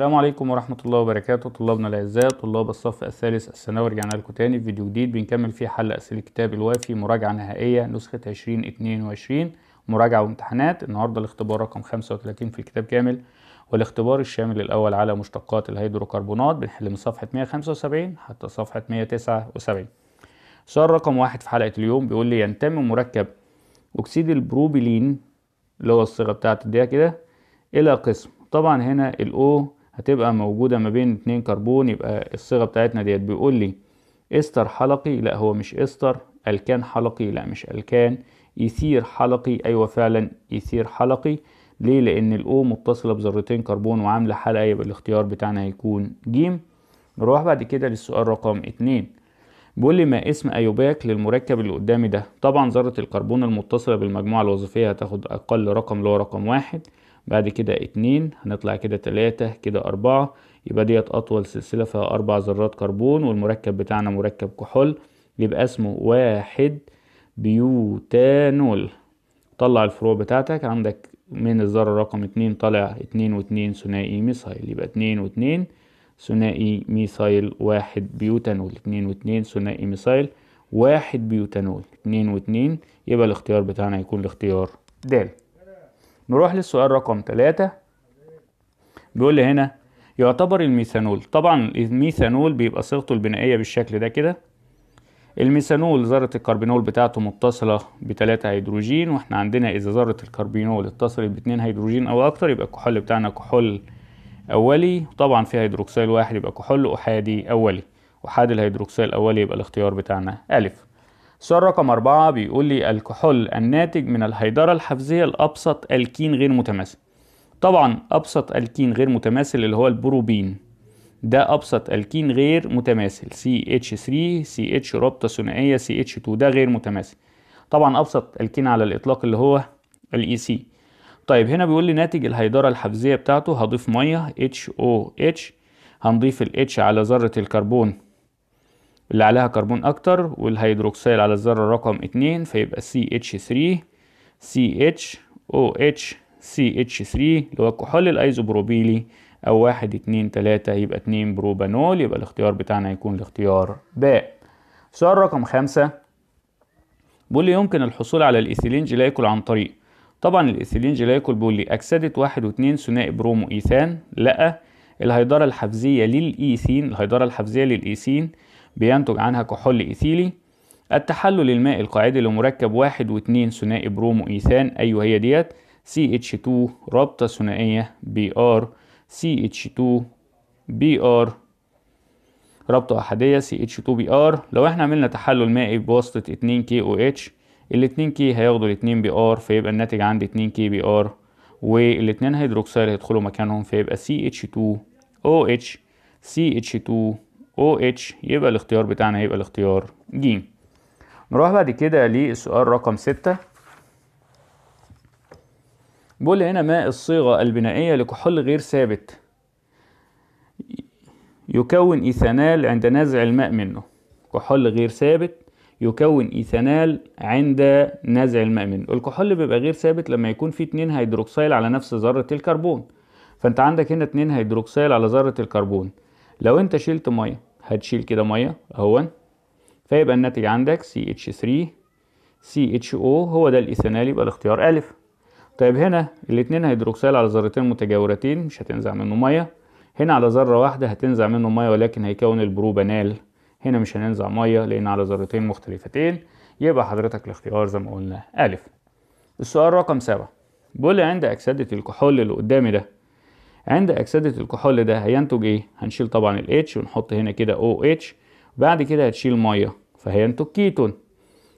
السلام عليكم ورحمة الله وبركاته طلابنا الأعزاء طلاب الصف الثالث الثانوي رجعنا لكم تاني في فيديو جديد بنكمل فيه حل أسئلة الكتاب الوافي مراجعة نهائية نسخة 2022 مراجعة وامتحانات النهاردة الاختبار رقم 35 في الكتاب كامل والاختبار الشامل الأول على مشتقات الهيدروكربونات بنحل من صفحة 175 حتى صفحة 179 سؤال رقم واحد في حلقة اليوم بيقول لي ينتمي مركب أكسيد البروبيلين اللي هو الصيغة بتاعته دي كده إلى قسم طبعا هنا الأو هتبقى موجودة ما بين اتنين كربون يبقى الصيغة بتاعتنا ديت بيقول لي استر حلقي لا هو مش استر الكان حلقي لا مش الكان يثير حلقي ايوه فعلا يثير حلقي ليه لان الاو متصله بذرتين كربون وعامله حلقه يبقى الاختيار بتاعنا هيكون ج نروح بعد كده للسؤال رقم اتنين بيقول لي ما اسم ايوباك للمركب اللي قدامي ده طبعا ذره الكربون المتصله بالمجموعه الوظيفيه هتاخد اقل رقم اللي هو رقم واحد بعد كده اتنين هنطلع كده تلاتة كده أربعة يبقى ديت أطول سلسلة فيها أربع ذرات كربون والمركب بتاعنا مركب كحول يبقى اسمه واحد بيوتانول طلع الفروع بتاعتك عندك من الذرة رقم اتنين طالع اتنين واتنين ثنائي ميثايل يبقى اتنين واتنين ثنائي ميثايل واحد بيوتانول اتنين واتنين ثنائي ميثايل واحد بيوتانول اتنين واتنين يبقى الاختيار بتاعنا يكون الاختيار د نروح للسؤال رقم تلاتة بيقول لي هنا يعتبر الميثانول طبعا الميثانول بيبقى صيغته البنائيه بالشكل ده كده الميثانول ذره الكربينول بتاعته متصله بثلاثه هيدروجين واحنا عندنا اذا ذره الكربينول اتصلت باثنين هيدروجين او اكتر يبقى الكحول بتاعنا كحول اولي طبعا في هيدروكسيل واحد يبقى كحول احادي اولي احادي الهيدروكسيل الاولي يبقى الاختيار بتاعنا الف السؤال رقم أربعة بيقول لي الكحول الناتج من الهيدرة الحفزية الأبسط ألكين غير متماثل طبعا أبسط ألكين غير متماثل اللي هو البروبين ده أبسط ألكين غير متماثل CH3 CH رابطة ثنائية CH2 ده غير متماثل طبعا أبسط ألكين على الإطلاق اللي هو الإي سي e طيب هنا بيقول لي ناتج الهيدرة الحفزية بتاعته هضيف مية HOH هنضيف ال H على ذرة الكربون اللي عليها كربون أكتر والهيدروكسيل على الذرة رقم اتنين فيبقى CH3 CH OH CH3 اللي هو الكحول الأيزوبروبيلي أو واحد اتنين تلاتة يبقى اتنين بروبانول يبقى الاختيار بتاعنا يكون الاختيار باء سؤال رقم خمسة بيقول لي يمكن الحصول على الإيثيلين جلايكول عن طريق طبعا الإيثيلين جلايكول بيقول لي أكسدة واحد واتنين ثنائي برومو إيثان لأ الهيدرة الحفزية للإيثين الهيدرة الحفزية للإيثين بينتج عنها كحول إيثيلي التحلل المائي القاعدي لمركب واحد واثنين ثنائي برومو إيثان أيوه هي ديت CH2 رابطة ثنائية BR CH2 BR رابطة أحادية CH2BR لو احنا عملنا تحلل مائي بواسطة 2KOH ال 2K هياخدوا ال 2BR فيبقى الناتج عندي 2KBR والاثنين هيدروكسيل هيدخلوا مكانهم فيبقى CH2OH CH2 OH يبقى الاختيار بتاعنا هيبقى الاختيار ج نروح بعد كده للسؤال رقم 6 بيقول هنا ما الصيغة البنائية لكحول غير ثابت يكون إيثانال عند نزع الماء منه كحول غير ثابت يكون إيثانال عند نزع الماء منه الكحول بيبقى غير ثابت لما يكون فيه اتنين هيدروكسيل على نفس ذرة الكربون فانت عندك هنا اتنين هيدروكسيل على ذرة الكربون لو انت شلت ميه هتشيل كده ميه اهون فيبقى الناتج عندك CH3 CHO هو ده الايثانال يبقى الاختيار الف طيب هنا الاتنين هيدروكسيل على ذرتين متجاورتين مش هتنزع منه ميه هنا على ذره واحده هتنزع منه ميه ولكن هيكون البروبانال هنا مش هننزع ميه لان على ذرتين مختلفتين يبقى حضرتك الاختيار زي ما قلنا الف السؤال رقم سبعة بيقول لي عند اكسده الكحول اللي قدامي ده عند اكسده الكحول ده هينتج ايه هنشيل طبعا الاتش ونحط هنا كده او اتش بعد كده هتشيل ميه فهينتج كيتون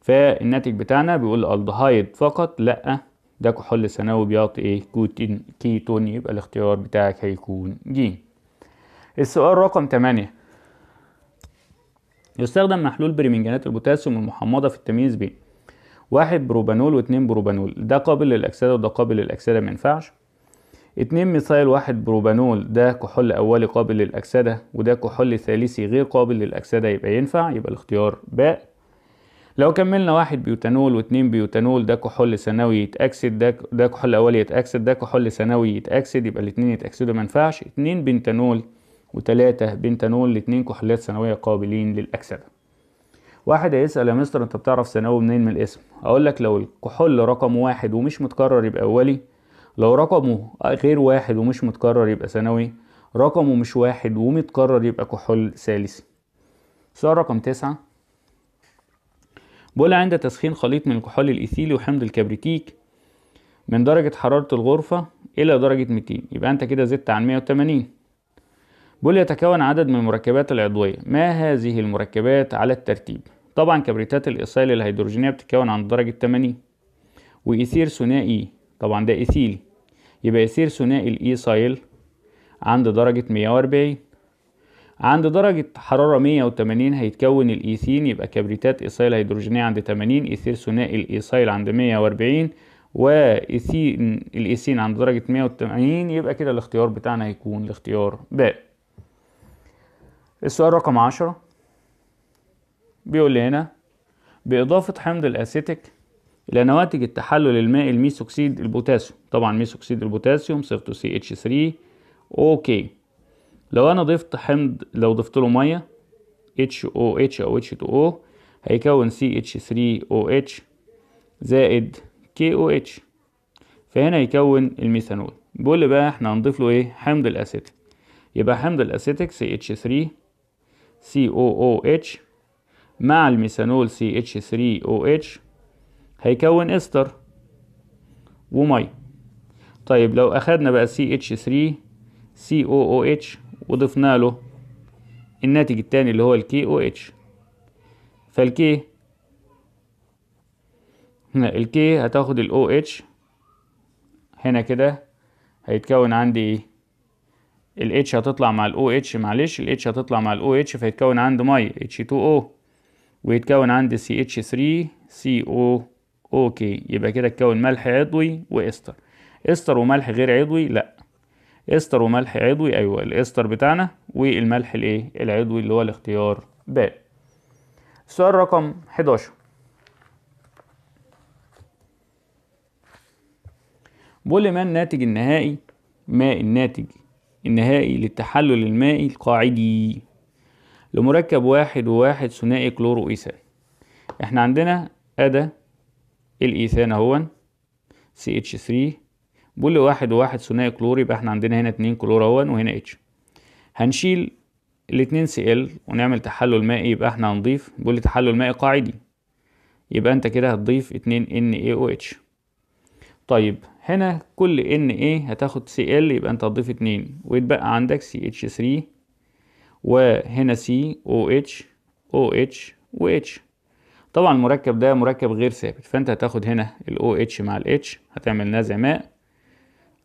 فالناتج بتاعنا بيقول الدهايد فقط لا ده كحول ثانوي بيعطي ايه كوتين كيتون يبقى الاختيار بتاعك هيكون ج السؤال رقم 8 يستخدم محلول بريمنجانات البوتاسيوم المحمضه في التمييز بين واحد بروبانول واثنين بروبانول ده قابل للاكسده وده قابل للاكسده ما ينفعش اتنين ميثايل واحد بروبانول ده كحول أولي قابل للأكسدة وده كحول ثالثي غير قابل للأكسدة يبقى ينفع يبقى الاختيار باء لو كملنا واحد بيوتانول واتنين بيوتانول ده كحول ثانوي يتأكسد ده ده كحول أولي يتأكسد ده كحول ثانوي يتأكسد يبقى الاتنين يتأكسدوا ما ينفعش اتنين بنتانول وتلاتة بنتانول الاتنين كحولات ثانوية قابلين للأكسدة واحد هيسأل يا مستر انت بتعرف ثانوي منين من الاسم اقول لك لو الكحول رقم واحد ومش متكرر يبقى اولي لو رقمه غير واحد ومش متكرر يبقى ثانوي رقمه مش واحد ومتكرر يبقى كحول ثالثي سؤال رقم تسعة بولع عند تسخين خليط من الكحول الإيثيلي وحمض الكبريتيك من درجة حرارة الغرفة إلى درجة 200 يبقى أنت كده زدت عن 180 بول يتكون عدد من المركبات العضوية ما هذه المركبات على الترتيب طبعا كبريتات الإيصال الهيدروجينية بتتكون عن درجة 80 وإيثير ثنائي طبعا ده إيثيلي يبقى يصير ثنائي الايثايل عند درجة 140 عند درجة حرارة 180 هيتكون الإيثين يبقى كبريتات إيثايل هيدروجينية عند 80 إيثير ثنائي الإيثايل عند 140 وإيثين الإيثين عند درجة 180 يبقى كده الاختيار بتاعنا هيكون الاختيار ب. السؤال رقم 10 بيقول لي هنا بإضافة حمض الاسيتك إلى نواتج التحلل المائي الميثوكسيد البوتاسيوم طبعا ميثوكسيد البوتاسيوم صيغته سي اتش 3 اوكي لو أنا ضفت حمض لو ضفت له مية اتش او اتش أو اتش 2 او هيكون سي اتش 3 او اتش زائد كي او اتش فهنا يكون الميثانول بيقول لي بقى احنا هنضيف له ايه حمض الاسيتيك يبقى حمض الاسيتيك سي اتش 3 سي او او اتش مع الميثانول سي اتش 3 او اتش هيكون استر ومي طيب لو أخدنا بقى CH3 COOH وضفنا له الناتج التاني اللي هو الكي او اتش فالكي هنا الكي هتاخد الاو اتش هنا كده هيتكون عندي ايه الاتش هتطلع مع الاو اتش معلش الاتش هتطلع مع الاو اتش فيتكون عندي ميه اتش 2 او ويتكون عندي سي اتش 3 سي او اوكي يبقى كده اتكون ملح عضوي واستر استر وملح غير عضوي لا استر وملح عضوي ايوه الاستر بتاعنا والملح الايه العضوي اللي هو الاختيار ب السؤال رقم 11 بيقول ما الناتج النهائي ما الناتج النهائي للتحلل المائي القاعدي لمركب واحد وواحد ثنائي كلورو ايثان احنا عندنا اداه الايثان اهون سي اتش 3 بول واحد وواحد ثنائي كلور يبقى احنا عندنا هنا اتنين كلور اهون وهنا اتش هنشيل الاتنين سي ال ونعمل تحلل مائي يبقى احنا هنضيف بول تحلل مائي قاعدي يبقى انت كده هتضيف اتنين ان اي او اتش طيب هنا كل ان اي هتاخد سي ال يبقى انت هتضيف اتنين ويتبقى عندك سي اتش 3 وهنا سي او اتش او اتش و اتش طبعا المركب ده مركب غير ثابت فانت هتاخد هنا ال OH مع ال H هتعمل نزع ماء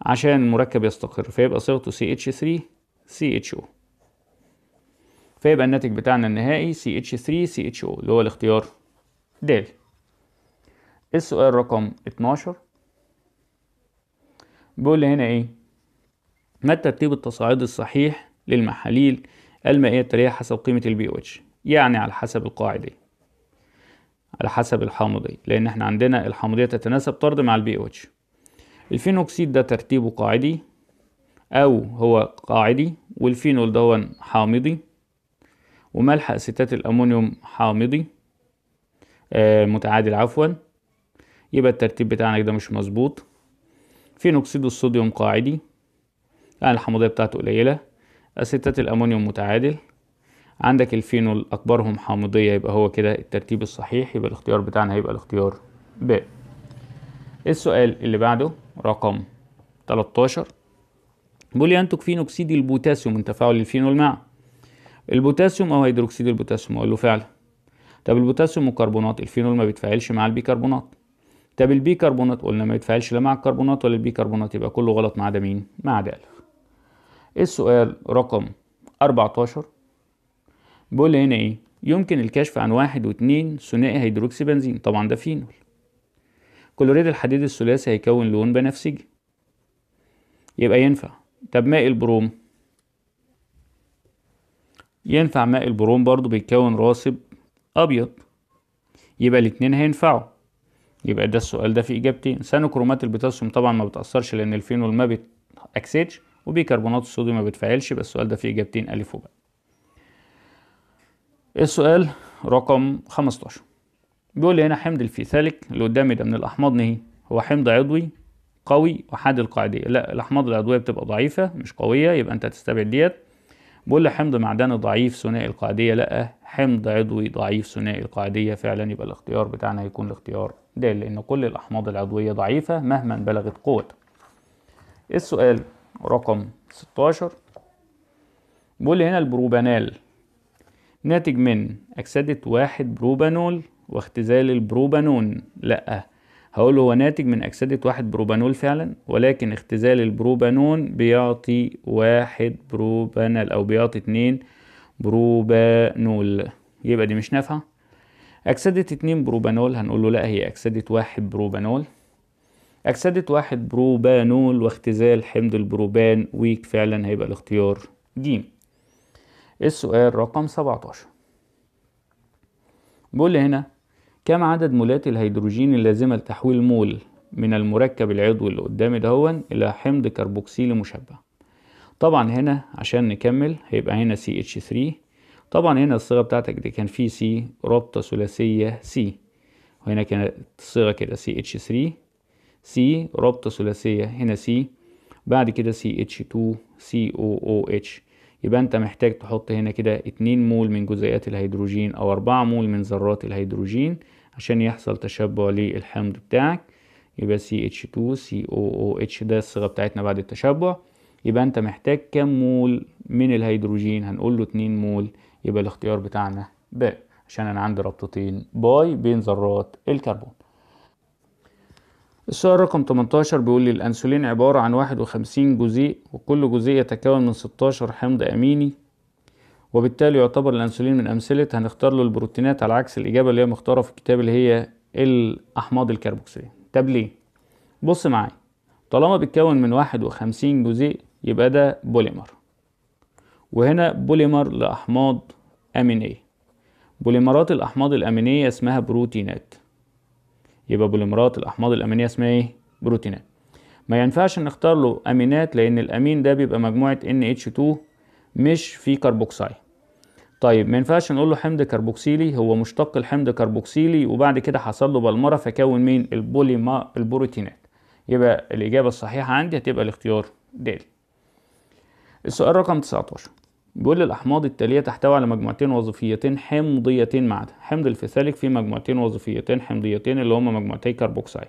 عشان المركب يستقر فيبقى صيغته CH3 CHO فيبقى الناتج بتاعنا النهائي CH3 CHO اللي هو الاختيار د السؤال رقم 12 بيقول لي هنا ايه ما الترتيب التصاعدي الصحيح للمحاليل المائية التالية حسب قيمة البي اتش يعني على حسب القاعدة على حسب الحامضية لأن احنا عندنا الحامضية تتناسب طرد مع البي اتش الفينوكسيد ده ترتيبه قاعدي أو هو قاعدي والفينول ده حامضي وملح أسيتات الأمونيوم حامضي آه متعادل عفوا يبقى الترتيب بتاعنا ده مش مظبوط فينوكسيد الصوديوم قاعدي يعني الحمضية بتاعته قليلة أسيتات الأمونيوم متعادل عندك الفينول أكبرهم حامضية يبقى هو كده الترتيب الصحيح يبقى الاختيار بتاعنا هيبقى الاختيار ب السؤال اللي بعده رقم 13 بيقول ينتج فينوكسيد البوتاسيوم من تفاعل الفينول مع البوتاسيوم او هيدروكسيد البوتاسيوم اقول له فعلا طب البوتاسيوم والكربونات الفينول ما بيتفاعلش مع البيكربونات طب البيكربونات قلنا ما بيتفاعلش لا مع الكربونات ولا البيكربونات يبقى كله غلط ما عدا مين ما عدا السؤال رقم 14 بقول هنا ايه يمكن الكشف عن واحد واتنين ثنائي هيدروكسي بنزين طبعا ده فينول كلوريد الحديد الثلاثي هيكون لون بنفسجي يبقى ينفع طب ماء البروم ينفع ماء البروم برضو بيتكون راسب ابيض يبقى الاتنين هينفعوا يبقى ده السؤال ده فيه اجابتين كرومات البوتاسيوم طبعا ما بتاثرش لان الفينول ما بيتاكسدش وبيكربونات الصوديوم ما بتفعلش يبقى السؤال ده فيه اجابتين الف وب السؤال رقم 15 بيقول لي هنا حمض الفيثاليك اللي قدامي ده من الاحماض نهي هو حمض عضوي قوي وحاد القاعديه لا الاحماض العضويه بتبقى ضعيفه مش قويه يبقى انت هتستبعد ديت بيقول لي حمض معدني ضعيف ثنائي القاعديه لا حمض عضوي ضعيف ثنائي القاعديه فعلا يبقى الاختيار بتاعنا هيكون الاختيار ده لان كل الاحماض العضويه ضعيفه مهما بلغت قوتها السؤال رقم 16 بيقول لي هنا البروبانال ناتج من أكسدة واحد بروبانول واختزال البروبانون لأ هقول هو ناتج من أكسدة واحد بروبانول فعلا ولكن اختزال البروبانون بيعطي واحد بروبانال أو بيعطي اتنين بروبانول يبقى دي مش نافعة أكسدة اتنين بروبانول هنقوله لأ هي أكسدة واحد بروبانول أكسدة واحد بروبانول واختزال حمض البروبان ويك فعلا هيبقى الاختيار ج السؤال رقم 17 بيقول لي هنا كم عدد مولات الهيدروجين اللازمة لتحويل مول من المركب العضوي اللي قدامي دهون إلى حمض كربوكسيلي مشبع طبعا هنا عشان نكمل هيبقى هنا CH3 طبعا هنا الصيغة بتاعتك دي كان في سي رابطة ثلاثية سي وهنا كانت الصيغة كده CH3 سي رابطة ثلاثية هنا سي بعد كده CH2 COOH يبقى انت محتاج تحط هنا كده 2 مول من جزيئات الهيدروجين او 4 مول من ذرات الهيدروجين عشان يحصل تشبع للحمض بتاعك يبقى CH2 COOH ده الصيغة بتاعتنا بعد التشبع يبقى انت محتاج كم مول من الهيدروجين هنقول له 2 مول يبقى الاختيار بتاعنا ب عشان انا عندي ربطتين باي بين ذرات الكربون السؤال رقم 18 بيقول لي الأنسولين عبارة عن 51 جزيء وكل جزيء يتكون من 16 حمض أميني وبالتالي يعتبر الأنسولين من أمثلة هنختار له البروتينات على عكس الإجابة اللي هي مختارة في الكتاب اللي هي الأحماض الكربوكسية طب ليه؟ بص معايا طالما بيتكون من 51 جزيء يبقى ده بوليمر وهنا بوليمر لأحماض أمينية بوليمرات الأحماض الأمينية اسمها بروتينات يبقى بوليمرات الاحماض الامينيه اسمها ايه بروتينات ما ينفعش نختار له امينات لان الامين ده بيبقى مجموعه NH2 مش فيه كربوكسيل طيب ما ينفعش نقول له حمض كربوكسيلي هو مشتق الحمض كربوكسيلي وبعد كده حصل له بلمره فكون مين البوليما البروتينات يبقى الاجابه الصحيحه عندي هتبقى الاختيار د السؤال رقم 19 بيقول الأحماض التالية تحتوي على مجموعتين وظيفيتين حمضيتين معدن حمض الفيثاليك فيه مجموعتين وظيفيتين حمضيتين اللي هما مجموعتي كربوكسيل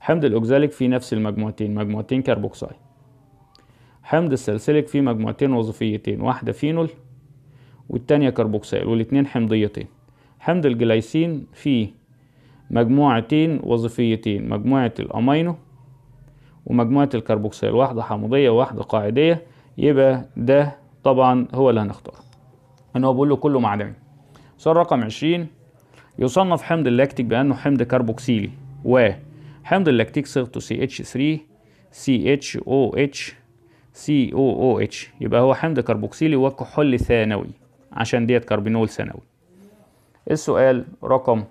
حمض الأوكزاليك فيه نفس المجموعتين مجموعتين كربوكسيل حمض السلسلك فيه مجموعتين وظيفيتين واحدة فينول والتانية كربوكسيل والاتنين حمضيتين حمض الجلايسين فيه مجموعتين وظيفيتين مجموعة الأمينو ومجموعة الكربوكسيل واحدة حموضية وواحدة قاعدية يبقى ده طبعا هو اللي هنختاره ان هو بقول له كله معدني سؤال رقم 20 يصنف حمض اللاكتيك بانه حمض كربوكسيلي و حمض اللاكتيك صيغته CH3 CHOH COOH يبقى هو حمض كربوكسيلي وكحول ثانوي عشان ديت كربينول ثانوي السؤال رقم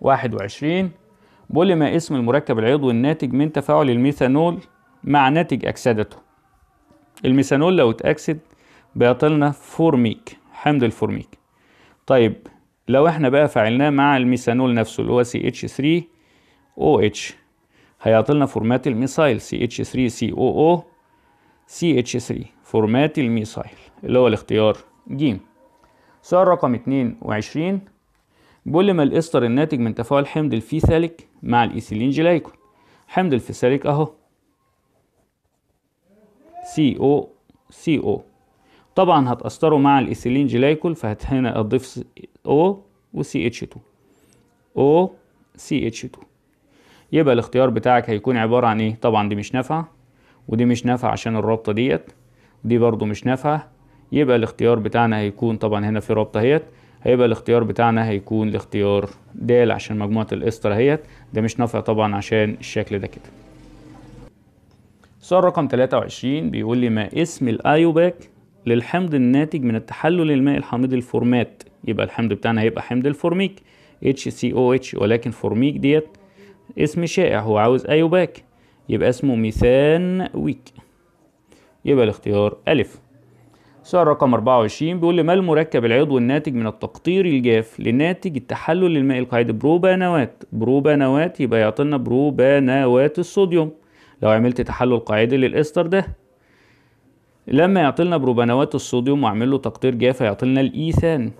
21 بقول ما اسم المركب العضوي الناتج من تفاعل الميثانول مع ناتج أكسدته الميثانول لو اتأكسد بيعطلنا فورميك حمض الفورميك طيب لو احنا بقى فعلناه مع الميثانول نفسه اللي هو CH3OH هيعطلنا فورمات الميثايل CH3COO CH3 فورمات الميثايل اللي هو الاختيار ج سؤال رقم 22 بيقول لي ما الاستر الناتج من تفاعل حمض الفيثاليك مع الإيثيلين جلايكول حمض الفساريك أهو CO CO طبعا هتأثروا مع الإيثيلين جلايكول فهت هنا هتضيف O و CH2 O CH2 يبقى الاختيار بتاعك هيكون عبارة عن إيه؟ طبعا دي مش نافعة ودي مش نافعة عشان الرابطة ديت ودي برضو مش نافعة يبقى الاختيار بتاعنا هيكون طبعا هنا في رابطة اهيت هيبقى الاختيار بتاعنا هيكون الاختيار د عشان مجموعة الاسترا اهيت ده مش نافع طبعا عشان الشكل ده كده السؤال رقم 23 بيقول لي ما اسم الايوباك للحمض الناتج من التحلل المائي الحامض الفورمات يبقى الحمض بتاعنا هيبقى حمض الفورميك HCOH ولكن فورميك ديت اسم شائع هو عاوز ايوباك يبقى اسمه ميثان ويك يبقى الاختيار ا سؤال رقم 24 بيقول لي ما المركب العضوي الناتج من التقطير الجاف لناتج التحلل المائي القاعدي بروبانوات بروبانوات يبقى يعطينا بروبانوات الصوديوم لو عملت تحلل قاعدي للاستر ده لما يعطينا بروبانوات الصوديوم واعمل له تقطير جاف هيعطينا الايثان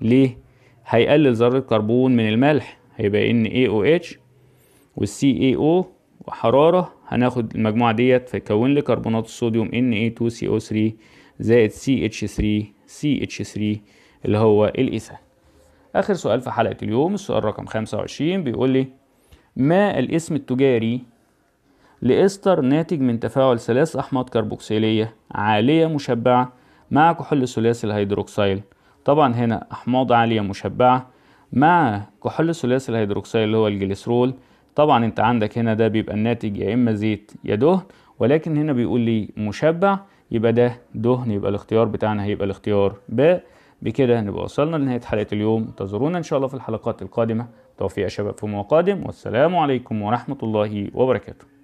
ليه هيقلل ذره كربون من الملح هيبقى ان اتش والسي او وحراره هناخد المجموعه ديت فيكون لي كربونات الصوديوم Na2CO3 زائد CH3 CH3 اللي هو الإيثان آخر سؤال في حلقة اليوم السؤال رقم 25 بيقول لي ما الاسم التجاري لإستر ناتج من تفاعل ثلاث أحماض كربوكسيلية عالية مشبعة مع كحول ثلاثي الهيدروكسيل طبعا هنا أحماض عالية مشبعة مع كحول ثلاثي الهيدروكسيل اللي هو الجليسرول طبعا انت عندك هنا ده بيبقى الناتج يا اما زيت يا دهن ولكن هنا بيقول لي مشبع يبقى ده دهن يبقى الاختيار بتاعنا هيبقى الاختيار ب بكده نبقى وصلنا لنهاية حلقة اليوم انتظرونا إن شاء الله في الحلقات القادمة توفيق يا شباب في ما قادم والسلام عليكم ورحمة الله وبركاته